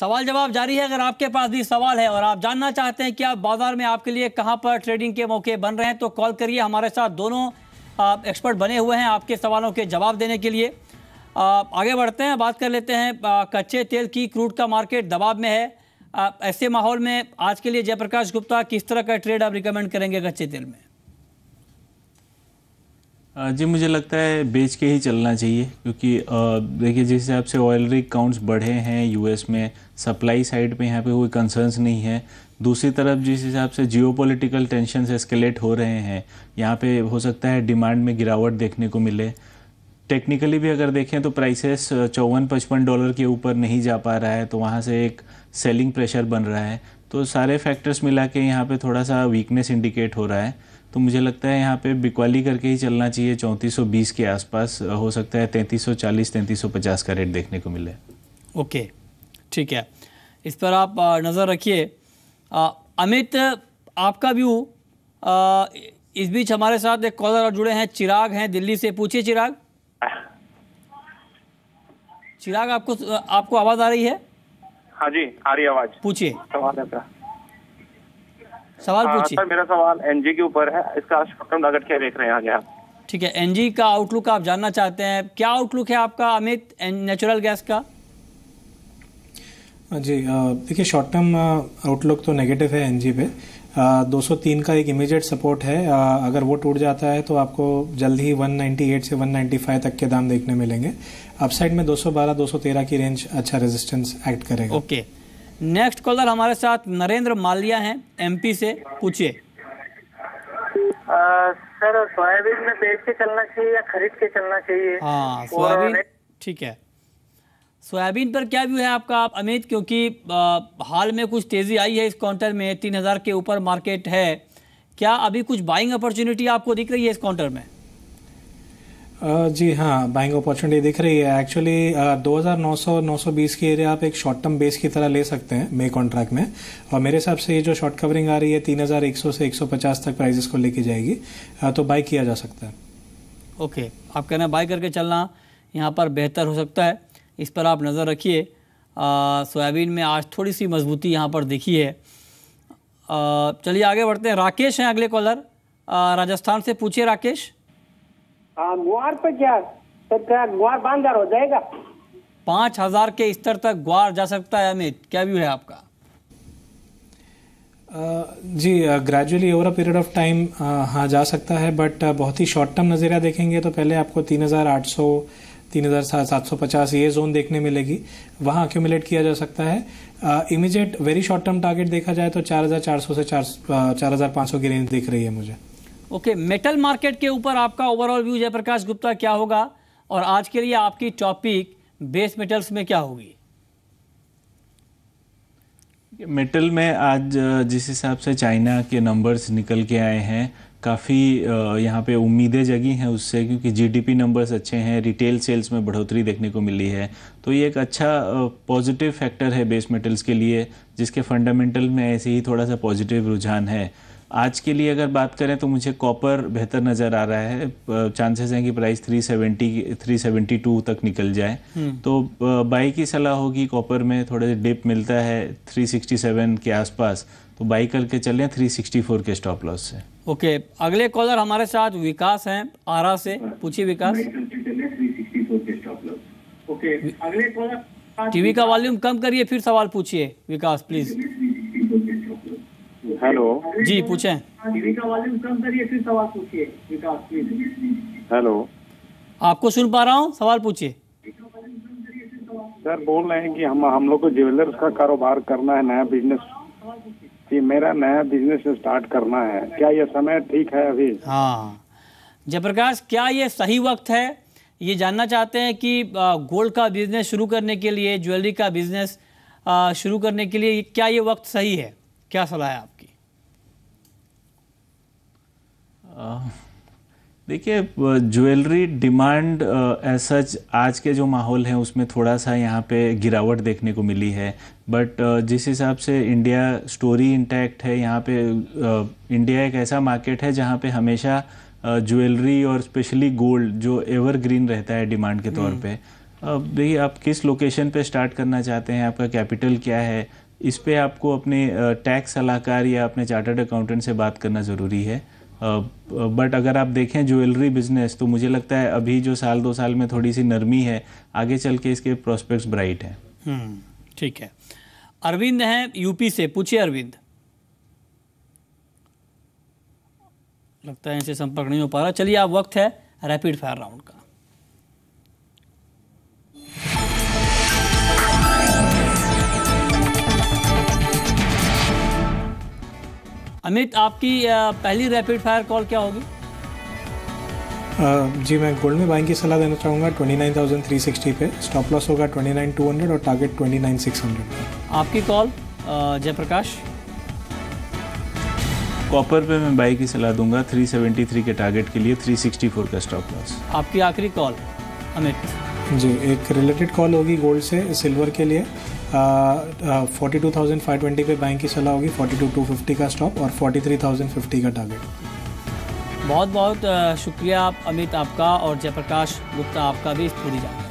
सवाल जवाब जारी है अगर आपके पास भी सवाल है और आप जानना चाहते हैं कि आप बाजार में आपके लिए कहां पर ट्रेडिंग के मौके बन रहे हैं तो कॉल करिए हमारे साथ दोनों एक्सपर्ट बने हुए हैं आपके सवालों के जवाब देने के लिए आगे बढ़ते हैं बात कर लेते हैं कच्चे तेल की क्रूड का मार्केट दबाव में है ऐसे माहौल में आज के लिए जयप्रकाश गुप्ता किस तरह का ट्रेड आप रिकमेंड करेंगे कच्चे तेल में जी मुझे लगता है बेच के ही चलना चाहिए क्योंकि देखिए जिस हिसाब से ऑयल रिग काउंट्स बढ़े हैं यूएस में सप्लाई साइड पे यहाँ पे कोई कंसर्न्स नहीं है दूसरी तरफ जिस हिसाब से जियो पोलिटिकल टेंशन एस्केलेट हो रहे हैं यहाँ पे हो सकता है डिमांड में गिरावट देखने को मिले टेक्निकली भी अगर देखें तो प्राइसेस चौवन पचपन डॉलर के ऊपर नहीं जा पा रहा है तो वहाँ से एक सेलिंग प्रेशर बन रहा है तो सारे फैक्टर्स मिला के यहाँ पर थोड़ा सा वीकनेस इंडिकेट हो रहा है तो मुझे लगता है यहाँ पे बिकवाली करके ही चलना चाहिए 3420 के आसपास हो सकता है 3340 3350 का रेट देखने को मिले ओके ठीक है इस पर आप नज़र रखिए अमित आपका व्यू इस बीच हमारे साथ एक कॉलर और जुड़े हैं चिराग हैं दिल्ली से पूछिए चिराग चिराग आपको आपको आवाज़ आ रही है हाँ जी आ रही आवाज़ पूछिए सवाल है सवाल हाँ, पूछिए सर मेरा सवाल एनजी के ऊपर है इसका शॉर्ट टर्म लागत क्या देख रहे हैं आगे आप ठीक है एनजी का आउटलुक आप जानना चाहते हैं क्या आउटलुक है आपका अमित नेचुरल गैस का हाँ जी देखिए शॉर्ट टर्म आउटलुक तो नेगेटिव है एनजी पे आ, 203 का एक इमीडिएट सपोर्ट है आ, अगर वो टूट जाता है तो आपको जल्द ही 198 से 195 तक के दाम देखने मिलेंगे अपसाइड में 212 213 की रेंज अच्छा रेजिस्टेंस एक्ट करेगा ओके okay. नेक्स्ट कॉलर हमारे साथ नरेंद्र मालिया हैं एमपी से पूछिए सर सोयाबीन में बेच के चलना चाहिए या खरीद के चलना चाहिए हाँ सोयाबीन ठीक है सोयाबीन पर क्या व्यू है आपका आप अमित क्योंकि आ, हाल में कुछ तेज़ी आई है इस काउंटर में तीन हज़ार के ऊपर मार्केट है क्या अभी कुछ बाइंग अपॉर्चुनिटी आपको दिख रही है इस काउंटर में जी हाँ बाइंग अपॉर्चुनिटी दिख रही है एक्चुअली दो हज़ार नौ सौ नौ सौ बीस की एरिया आप एक शॉर्ट टर्म बेस की तरह ले सकते हैं मे कॉन्ट्रैक्ट में और मेरे हिसाब से ये जो शॉर्ट कवरिंग आ रही है तीन हज़ार एक सौ से एक सौ पचास तक प्राइजेस को लेके जाएगी तो बाई किया जा सकता है ओके okay, आप कहना बाई करके चलना यहाँ पर बेहतर हो सकता है इस पर आप नज़र रखिए सोयाबीन में आज थोड़ी सी मजबूती यहाँ पर दिखी है चलिए आगे बढ़ते हैं राकेश हैं अगले कॉलर राजस्थान से पूछिए राकेश हाँ, ग्वार पे क्या तो क्या ग्वार बांधदार हो जाएगा पांच हजार के स्तर तक ग्वार जा सकता है अमित क्या व्यू है आपका जी gradually over a period of time हाँ जा सकता है बट बहुत ही शॉर्ट टर्म नज़रिया देखेंगे तो पहले आपको 3,800 3,750 ये जोन देखने मिलेगी वहाँ अक्यूमुलेट किया जा सकता है immediate very short term target देखा जाए तो 4,400 से 4,500 चार हज़ार की रेंज दिख रही है मुझे ओके मेटल मार्केट के ऊपर आपका ओवरऑल व्यू जयप्रकाश गुप्ता क्या होगा और आज के लिए आपकी टॉपिक बेस मेटल्स में क्या होगी मेटल में आज जिस हिसाब से चाइना के नंबर्स निकल के आए हैं काफ़ी यहाँ पे उम्मीदें जगी हैं उससे क्योंकि जीडीपी नंबर्स अच्छे हैं रिटेल सेल्स में बढ़ोतरी देखने को मिली है तो ये एक अच्छा पॉजिटिव फैक्टर है बेस मेटल्स के लिए जिसके फंडामेंटल में ऐसे ही थोड़ा सा पॉजिटिव रुझान है आज के लिए अगर बात करें तो मुझे कॉपर बेहतर नज़र आ रहा है चांसेस हैं कि प्राइस 370 372 तक निकल जाए हम्म। तो बाई की सलाह होगी कॉपर में थोड़े डिप मिलता है 367 के आसपास तो बाई करके चलें 364 के स्टॉप लॉस से ओके अगले कॉलर हमारे साथ विकास हैं आरा से पूछिए विकास ओके अगले कॉलर टीवी का वॉल्यूम कम करिए फिर सवाल पूछिए विकास प्लीज़ जी हाँ पूछे हाँ हेलो आपको सुन पा रहा हूँ सवाल पूछिए सर बोल रहे हैं कि हम हम लोग को ज्वेलर्स का कारोबार करना है नया बिजनेस जी मेरा नया बिजनेस स्टार्ट करना है क्या ये समय ठीक है अभी हाँ जयप्रकाश क्या ये सही वक्त है ये जानना चाहते हैं कि गोल्ड का बिजनेस शुरू करने के लिए ज्वेलरी का बिजनेस शुरू करने के लिए क्या ये वक्त सही है क्या सलाह है आप देखिए ज्वेलरी डिमांड एज सच आज के जो माहौल है उसमें थोड़ा सा यहाँ पे गिरावट देखने को मिली है बट जिस हिसाब से इंडिया स्टोरी इंटैक्ट है यहाँ पे इंडिया एक ऐसा मार्केट है जहाँ पे हमेशा ज्वेलरी और स्पेशली गोल्ड जो एवरग्रीन रहता है डिमांड के तौर हम्म। पे अब देखिए आप किस लोकेशन पे स्टार्ट करना चाहते हैं आपका कैपिटल क्या है इस पे आपको अपने टैक्स सलाहकार या अपने चार्टर्ड अकाउंटेंट से बात करना ज़रूरी है बट अगर आप देखें ज्वेलरी बिजनेस तो मुझे लगता है अभी जो साल दो साल में थोड़ी सी नरमी है आगे चल के इसके प्रोस्पेक्ट्स ब्राइट हैं हम्म, ठीक है अरविंद हैं यूपी से पूछिए अरविंद लगता है इनसे संपर्क नहीं हो पा रहा चलिए आप वक्त है रैपिड फायर राउंड का अमित आपकी पहली रैपिड फायर कॉल क्या होगी जी मैं गोल्ड में बाइंग की सलाह देना चाहूँगा सिक्सटी पे स्टॉप लॉस होगा ट्वेंटी टू हंड्रेड और target twenty nine six hundred आपकी कॉल जयप्रकाश कॉपर पे मैं बाई की सलाह दूंगा 373 के टारगेट के लिए 364 का स्टॉप लॉस आपकी आखिरी कॉल अमित जी एक रिलेटेड कॉल होगी गोल्ड से सिल्वर के लिए forty two thousand five twenty पे बैंक की सलाह होगी फोर्टी टू टू फिफ्टी का स्टॉप और फोर्टी थ्री थाउजेंड फिफ्टी का टारगेट बहुत बहुत शुक्रिया आप अमित आपका और जयप्रकाश गुप्ता आपका भी इस पूरी